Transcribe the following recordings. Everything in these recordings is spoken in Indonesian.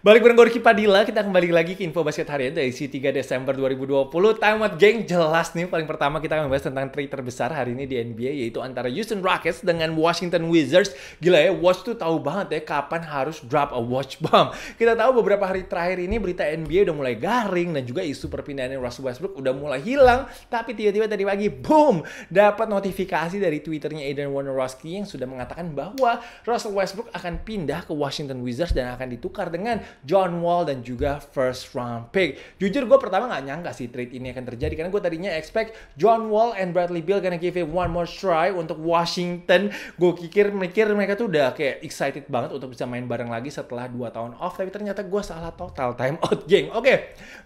Balik bareng Gorky Padilla, kita kembali lagi ke info basket harian dari si 3 Desember 2020. Time out geng, jelas nih paling pertama kita akan membahas tentang trade terbesar hari ini di NBA yaitu antara Houston Rockets dengan Washington Wizards. Gila ya, Watch tuh tahu banget ya kapan harus drop a watch bomb. Kita tahu beberapa hari terakhir ini berita NBA udah mulai garing dan juga isu perpindahan Russell Westbrook udah mulai hilang. Tapi tiba-tiba tadi pagi, boom, dapat notifikasi dari Twitternya Aidan Wojnarowski yang sudah mengatakan bahwa Russell Westbrook akan pindah ke Washington Wizards dan akan ditukar dengan John Wall dan juga first round pick. Jujur gue pertama nggak nyangka sih trade ini akan terjadi karena gue tadinya expect John Wall and Bradley Beal gonna give it one more try untuk Washington. Gue pikir mikir mereka tuh udah kayak excited banget untuk bisa main bareng lagi setelah 2 tahun off tapi ternyata gue salah total time out geng. Oke, okay.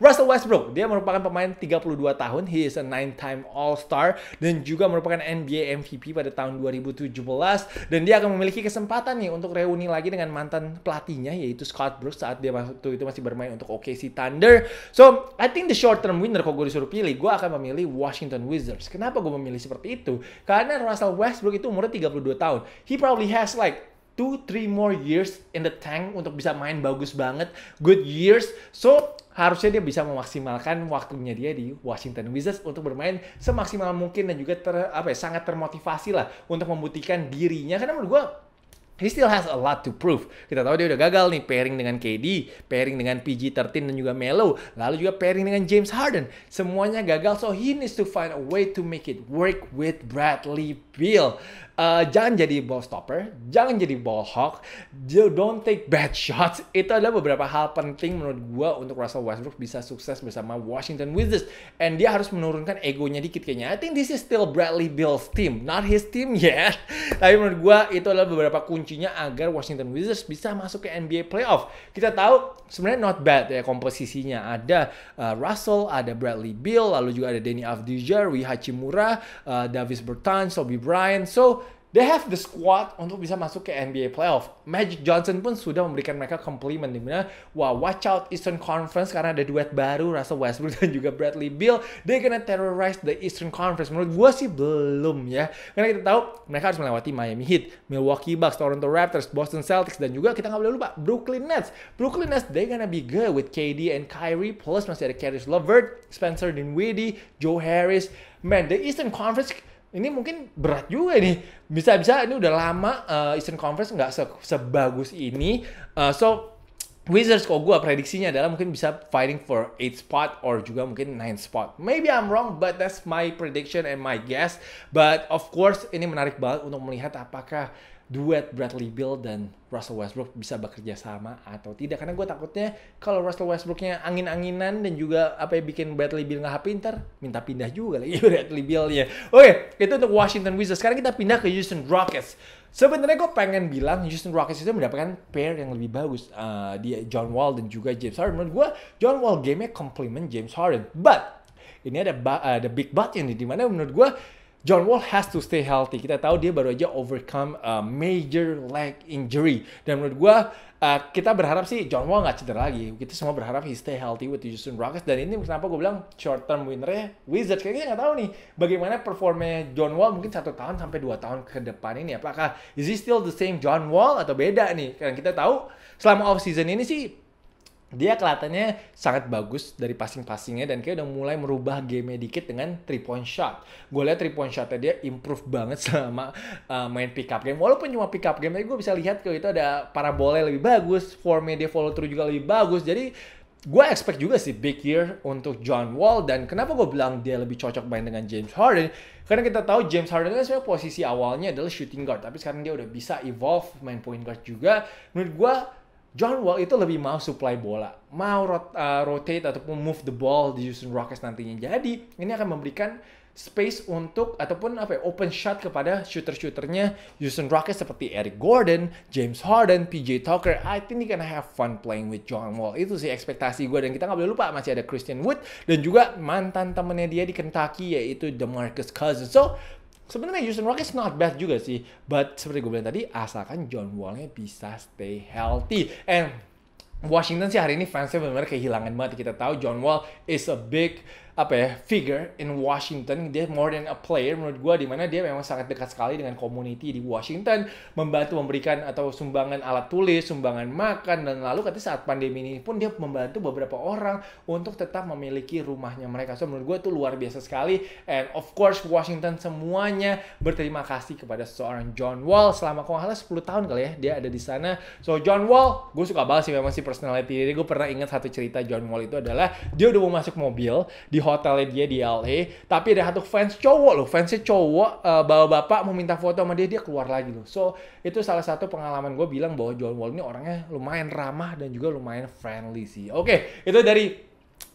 Russell Westbrook dia merupakan pemain 32 tahun, he is a nine time All Star dan juga merupakan NBA MVP pada tahun 2017 dan dia akan memiliki kesempatan nih untuk reuni lagi dengan mantan pelatihnya yaitu Scott Brooks saat saat dia waktu itu masih bermain untuk OKC Thunder. So, I think the short term winner kalau gue disuruh pilih, gue akan memilih Washington Wizards. Kenapa gue memilih seperti itu? Karena Russell Westbrook itu umurnya 32 tahun. He probably has like 2-3 more years in the tank untuk bisa main bagus banget, good years. So, harusnya dia bisa memaksimalkan waktunya dia di Washington Wizards untuk bermain semaksimal mungkin dan juga ter, apa ya, sangat termotivasi lah untuk membuktikan dirinya. Karena menurut gue He still has a lot to prove. Kita tahu dia udah gagal nih pairing dengan KD, pairing dengan PG-13 dan juga Melo, lalu juga pairing dengan James Harden. Semuanya gagal, so he needs to find a way to make it work with Bradley Beal. Uh, jangan jadi ball stopper, jangan jadi ball hawk, don't take bad shots. Itu adalah beberapa hal penting menurut gue untuk Russell Westbrook bisa sukses bersama Washington Wizards. And dia harus menurunkan egonya dikit kayaknya. I think this is still Bradley Bill's team, not his team yet. Tapi menurut gue itu adalah beberapa kuncinya agar Washington Wizards bisa masuk ke NBA playoff. Kita tahu sebenarnya not bad ya komposisinya. Ada uh, Russell, ada Bradley Bill, lalu juga ada Danny Avdija, Rui Hachimura, uh, Davis Bertans, Sobi Bryant. So they have the squad untuk bisa masuk ke NBA playoff. Magic Johnson pun sudah memberikan mereka compliment di mana wah watch out Eastern Conference karena ada duet baru Russell Westbrook dan juga Bradley Beal. They gonna terrorize the Eastern Conference. Menurut gue sih belum ya. Karena kita tahu mereka harus melewati Miami Heat, Milwaukee Bucks, Toronto Raptors, Boston Celtics dan juga kita nggak boleh lupa Brooklyn Nets. Brooklyn Nets they gonna be good with KD and Kyrie plus masih ada Caris Lovert, Spencer Dinwiddie, Joe Harris. Man, the Eastern Conference ini mungkin berat juga nih. Bisa-bisa ini udah lama uh, Eastern Conference nggak se sebagus ini. Uh, so Wizards kok gue prediksinya adalah mungkin bisa fighting for 8 spot or juga mungkin 9 spot. Maybe I'm wrong, but that's my prediction and my guess. But of course ini menarik banget untuk melihat apakah duet Bradley Bill dan Russell Westbrook bisa bekerja sama atau tidak karena gue takutnya kalau Russell Westbrooknya angin-anginan dan juga apa yang bikin Bradley Bill nggak pinter, minta pindah juga lagi Bradley Bill ya oke itu untuk Washington Wizards sekarang kita pindah ke Houston Rockets sebenarnya gue pengen bilang Houston Rockets itu mendapatkan pair yang lebih bagus uh, di John Wall dan juga James Harden menurut gue John Wall game-nya compliment James Harden but ini ada uh, the big but yang di mana menurut gue John Wall has to stay healthy. Kita tahu dia baru aja overcome a uh, major leg injury. Dan menurut gue, uh, kita berharap sih John Wall nggak cedera lagi. Kita semua berharap he stay healthy with the Houston Rockets. Dan ini kenapa gue bilang short term winner-nya Wizards. Kayaknya nggak tahu nih bagaimana performnya John Wall mungkin satu tahun sampai dua tahun ke depan ini. Apakah is he still the same John Wall atau beda nih? Karena kita tahu selama off season ini sih dia kelihatannya sangat bagus dari passing-passingnya dan kayak udah mulai merubah game dikit dengan three point shot. Gue lihat three point shotnya dia improve banget selama uh, main pick up game. Walaupun cuma pick up game, tapi gue bisa lihat kalau itu ada parabola lebih bagus, formnya dia follow through juga lebih bagus. Jadi gue expect juga sih big year untuk John Wall dan kenapa gue bilang dia lebih cocok main dengan James Harden karena kita tahu James Harden kan sebenarnya posisi awalnya adalah shooting guard tapi sekarang dia udah bisa evolve main point guard juga menurut gue John Wall itu lebih mau supply bola, mau rot, uh, rotate ataupun move the ball di Houston Rockets nantinya. Jadi ini akan memberikan space untuk ataupun apa ya, open shot kepada shooter-shooternya Houston Rockets seperti Eric Gordon, James Harden, PJ Tucker. I think they gonna have fun playing with John Wall. Itu sih ekspektasi gue dan kita nggak boleh lupa masih ada Christian Wood dan juga mantan temennya dia di Kentucky yaitu DeMarcus Cousins. So Sebenarnya Houston Rockets not bad juga sih, but seperti gue bilang tadi, asalkan John Wallnya bisa stay healthy. And Washington sih hari ini fansnya benar-benar kehilangan banget. Kita tahu John Wall is a big apa ya figure in Washington dia more than a player menurut gue dimana dia memang sangat dekat sekali dengan community di Washington membantu memberikan atau sumbangan alat tulis sumbangan makan dan lalu katanya saat pandemi ini pun dia membantu beberapa orang untuk tetap memiliki rumahnya mereka so menurut gue itu luar biasa sekali and of course Washington semuanya berterima kasih kepada seorang John Wall selama kurang lebih 10 tahun kali ya dia ada di sana so John Wall gue suka banget sih memang si personality ini gue pernah ingat satu cerita John Wall itu adalah dia udah mau masuk mobil di hotelnya dia di LA tapi ada satu fans cowok loh fansnya cowok uh, bawa bapak mau minta foto sama dia dia keluar lagi loh so itu salah satu pengalaman gue bilang bahwa John Wall ini orangnya lumayan ramah dan juga lumayan friendly sih oke okay, itu dari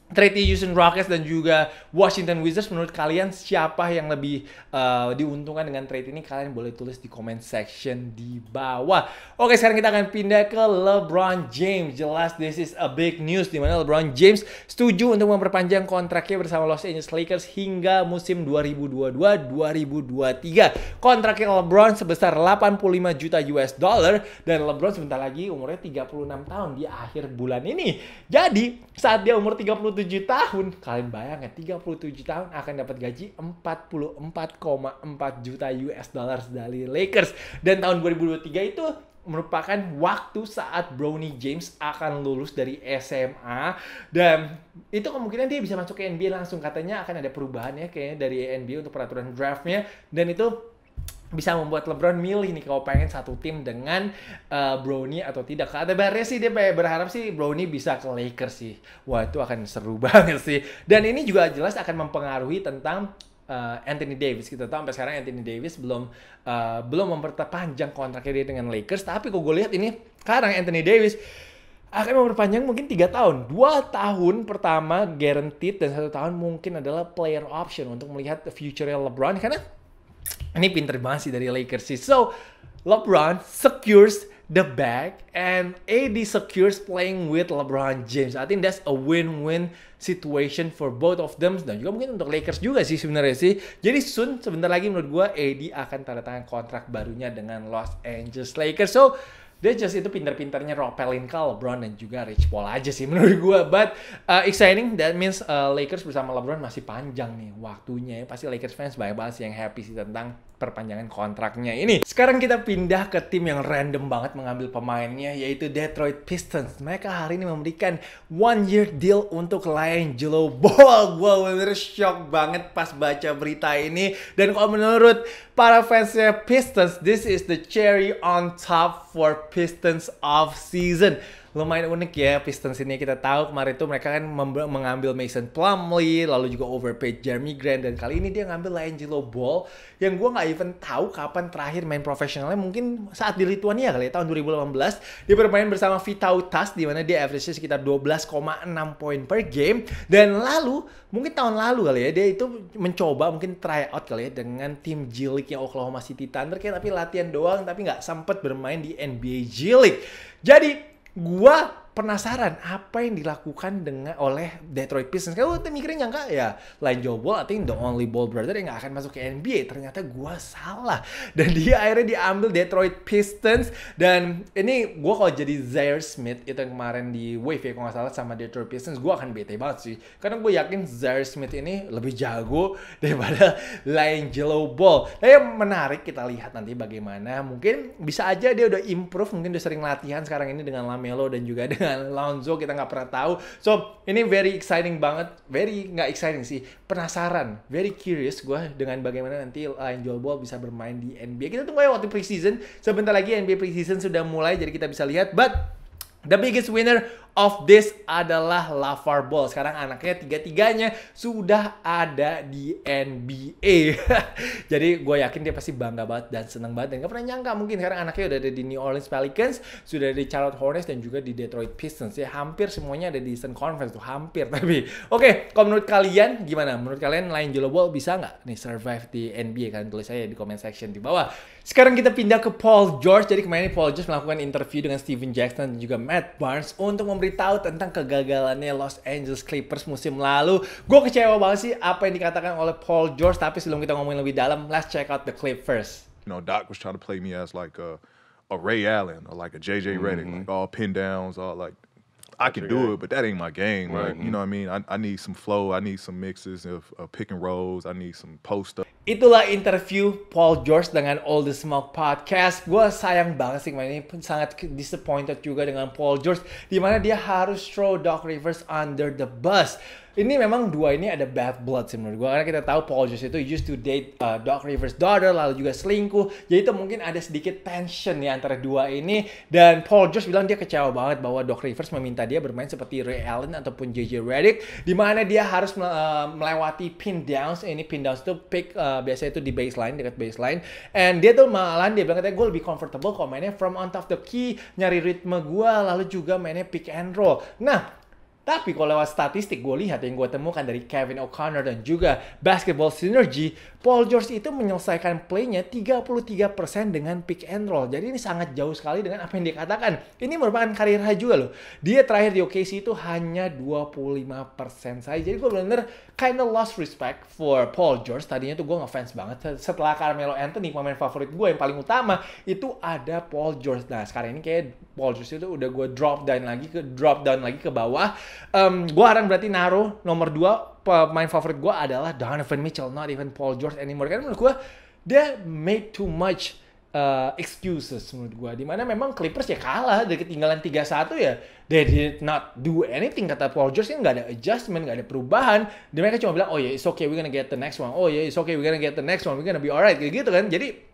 30 Houston Rockets dan juga Washington Wizards menurut kalian siapa yang lebih uh, diuntungkan dengan trade ini kalian boleh tulis di comment section di bawah. Oke, sekarang kita akan pindah ke LeBron James. Jelas this is a big news di mana LeBron James setuju untuk memperpanjang kontraknya bersama Los Angeles Lakers hingga musim 2022-2023. Kontraknya LeBron sebesar 85 juta US dollar dan LeBron sebentar lagi umurnya 36 tahun di akhir bulan ini. Jadi, saat dia umur 30 37 tahun, kalian bayang bayangin 37 tahun akan dapat gaji 44,4 juta US dollars dari Lakers. Dan tahun 2023 itu merupakan waktu saat Brownie James akan lulus dari SMA dan itu kemungkinan dia bisa masuk ke NBA langsung katanya akan ada perubahannya kayaknya dari NBA untuk peraturan draftnya dan itu bisa membuat LeBron milih nih kalau pengen satu tim dengan uh, Brownie atau tidak. Kabarnya sih dia berharap sih Brownie bisa ke Lakers sih. Wah itu akan seru banget sih. Dan ini juga jelas akan mempengaruhi tentang uh, Anthony Davis. Kita gitu. tahu sampai sekarang Anthony Davis belum uh, belum memperpanjang kontraknya dia dengan Lakers. Tapi kok gue lihat ini sekarang Anthony Davis akan memperpanjang mungkin tiga tahun. dua tahun pertama guaranteed dan satu tahun mungkin adalah player option untuk melihat future LeBron karena ini pinter banget sih dari Lakers sih. So, LeBron secures the bag and AD secures playing with LeBron James. I think that's a win-win situation for both of them dan juga mungkin untuk Lakers juga sih sebenarnya sih. Jadi soon sebentar lagi menurut gue AD akan tanda tangan kontrak barunya dengan Los Angeles Lakers. So dia just itu pinter-pinternya ropelin ke LeBron dan juga Rich Paul aja sih menurut gue. But uh, exciting, that means uh, Lakers bersama LeBron masih panjang nih waktunya ya. Pasti Lakers fans banyak banget sih yang happy sih tentang perpanjangan kontraknya ini. Sekarang kita pindah ke tim yang random banget mengambil pemainnya yaitu Detroit Pistons. Mereka hari ini memberikan one year deal untuk Jelo Ball. Gue bener shock banget pas baca berita ini. Dan kalau menurut para fansnya Pistons, this is the cherry on top for Pistons off season lumayan unik ya Pistons ini kita tahu kemarin itu mereka kan mengambil Mason Plumlee lalu juga overpaid Jeremy Grant dan kali ini dia ngambil Angelo Ball yang gue nggak even tahu kapan terakhir main profesionalnya mungkin saat di Lituania kali ya tahun 2018 dia bermain bersama Vitautas di mana dia average sekitar 12,6 poin per game dan lalu mungkin tahun lalu kali ya dia itu mencoba mungkin try out kali ya dengan tim G League yang Oklahoma City Thunder kayak tapi latihan doang tapi nggak sempet bermain di NBA G League jadi Guá penasaran apa yang dilakukan dengan oleh Detroit Pistons. Kalau oh, tuh mikirnya nyangka ya line jauh ball, I think the only ball brother yang gak akan masuk ke NBA. Ternyata gue salah. Dan dia akhirnya diambil Detroit Pistons. Dan ini gue kalau jadi Zaire Smith itu yang kemarin di Wave ya kalau gak salah sama Detroit Pistons, gue akan bete banget sih. Karena gue yakin Zaire Smith ini lebih jago daripada line jauh ball. Nah, yang menarik kita lihat nanti bagaimana. Mungkin bisa aja dia udah improve, mungkin udah sering latihan sekarang ini dengan Lamelo dan juga dengan dengan Lonzo kita nggak pernah tahu. So ini very exciting banget, very nggak exciting sih, penasaran, very curious gue dengan bagaimana nanti eh, Lion Ball bisa bermain di NBA. Kita tunggu ya waktu preseason. Sebentar lagi NBA preseason sudah mulai, jadi kita bisa lihat. But The biggest winner of this adalah Lavar Ball. Sekarang anaknya tiga-tiganya sudah ada di NBA. Jadi gue yakin dia pasti bangga banget dan seneng banget. Dan gak pernah nyangka mungkin sekarang anaknya udah ada di New Orleans Pelicans, sudah ada di Charlotte Hornets, dan juga di Detroit Pistons. Ya hampir semuanya ada di Eastern Conference tuh. Hampir tapi. Oke, okay, kalau menurut kalian gimana? Menurut kalian lain Jello Ball bisa nggak nih survive di NBA? Kalian tulis aja di comment section di bawah. Sekarang kita pindah ke Paul George. Jadi kemarin Paul George melakukan interview dengan Steven Jackson dan juga Matt Barnes untuk memberi tahu tentang kegagalannya Los Angeles Clippers musim lalu. Gue kecewa banget sih apa yang dikatakan oleh Paul George, tapi sebelum kita ngomongin lebih dalam, let's check out the clip first. You know, Doc was trying to play me as like a, a Ray Allen or like a JJ Redick, mm -hmm. like all pin downs, all like I can do it, but that ain't my game. Like, you know what I mean? I, I need some flow. I need some mixes of, of pick and rolls. I need some post up. Itulah interview Paul George dengan All The Smoke Podcast. Gue sayang banget sih ini sangat disappointed juga dengan Paul George. Dimana dia harus throw Doc Rivers under the bus ini memang dua ini ada bad blood sih menurut gue karena kita tahu Paul Jones itu used to date uh, Doc Rivers daughter lalu juga selingkuh jadi itu mungkin ada sedikit tension nih antara dua ini dan Paul Jones bilang dia kecewa banget bahwa Doc Rivers meminta dia bermain seperti Ray Allen ataupun JJ Redick di mana dia harus uh, melewati pin downs ini pin downs itu pick uh, biasanya itu di baseline dekat baseline and dia tuh malah dia bilang katanya gue lebih comfortable kalau mainnya from on top the key nyari ritme gue lalu juga mainnya pick and roll nah tapi kalau lewat statistik gue lihat yang gue temukan dari Kevin O'Connor dan juga Basketball Synergy, Paul George itu menyelesaikan playnya 33% dengan pick and roll. Jadi ini sangat jauh sekali dengan apa yang dikatakan Ini merupakan karir high juga loh. Dia terakhir di OKC itu hanya 25% saja. Jadi gue bener-bener kinda lost respect for Paul George. Tadinya tuh gue ngefans banget. Setelah Carmelo Anthony, pemain favorit gue yang paling utama, itu ada Paul George. Nah sekarang ini kayak Paul George itu udah gue drop down lagi ke drop down lagi ke bawah Um, gue harang berarti naruh nomor dua pemain favorit gue adalah Donovan Mitchell, not even Paul George anymore. Karena menurut gue dia made too much uh, excuses menurut gue. Dimana memang Clippers ya kalah dari ketinggalan 3-1 ya. They did not do anything kata Paul George ini gak ada adjustment, gak ada perubahan. Dan mereka cuma bilang, oh ya yeah, it's okay, we're gonna get the next one. Oh ya yeah, it's okay, we're gonna get the next one. We're gonna be alright. gitu kan. Jadi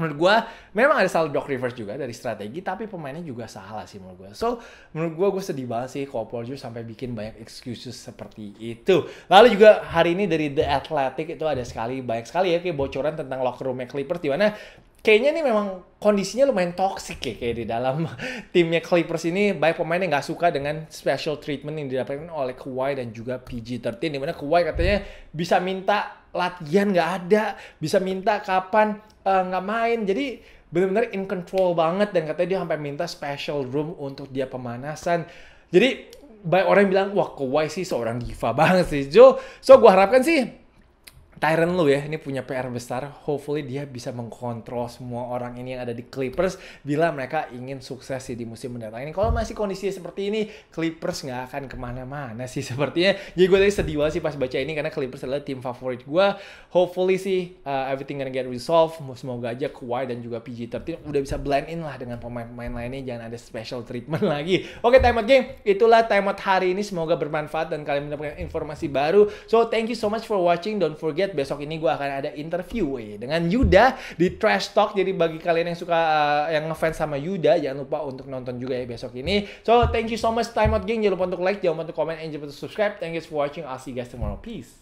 menurut gue memang ada salah Doc Rivers juga dari strategi tapi pemainnya juga salah sih menurut gue so menurut gue gue sedih banget sih Paul George sampai bikin banyak excuses seperti itu lalu juga hari ini dari The Athletic itu ada sekali banyak sekali ya kayak bocoran tentang locker room Clippers di mana kayaknya ini memang kondisinya lumayan toxic ya kayak di dalam timnya Clippers ini banyak pemain yang nggak suka dengan special treatment yang didapatkan oleh Kawhi dan juga PG13 dimana Kawhi katanya bisa minta latihan nggak ada, bisa minta kapan eh, nggak uh, main. Jadi benar-benar in control banget dan katanya dia sampai minta special room untuk dia pemanasan. Jadi banyak orang yang bilang wah kawaii sih seorang diva banget sih Jo. So gue harapkan sih Tyron lu ya, ini punya PR besar. Hopefully dia bisa mengkontrol semua orang ini yang ada di Clippers bila mereka ingin sukses sih di musim mendatang ini. Kalau masih kondisi seperti ini, Clippers nggak akan kemana-mana sih sepertinya. Jadi gue tadi sedih banget sih pas baca ini karena Clippers adalah tim favorit gue. Hopefully sih uh, everything gonna get resolved. Semoga aja Kawhi dan juga PG-13 udah bisa blend in lah dengan pemain-pemain lainnya. Jangan ada special treatment lagi. Oke, okay, timeout game. Itulah timeout hari ini. Semoga bermanfaat dan kalian mendapatkan informasi baru. So, thank you so much for watching. Don't forget update besok ini gue akan ada interview we, dengan Yuda di Trash Talk. Jadi bagi kalian yang suka uh, yang ngefans sama Yuda jangan lupa untuk nonton juga ya besok ini. So thank you so much time out geng. Jangan lupa untuk like, jangan lupa untuk comment, and jangan lupa untuk subscribe. Thank you for watching. I'll see you guys tomorrow. Peace.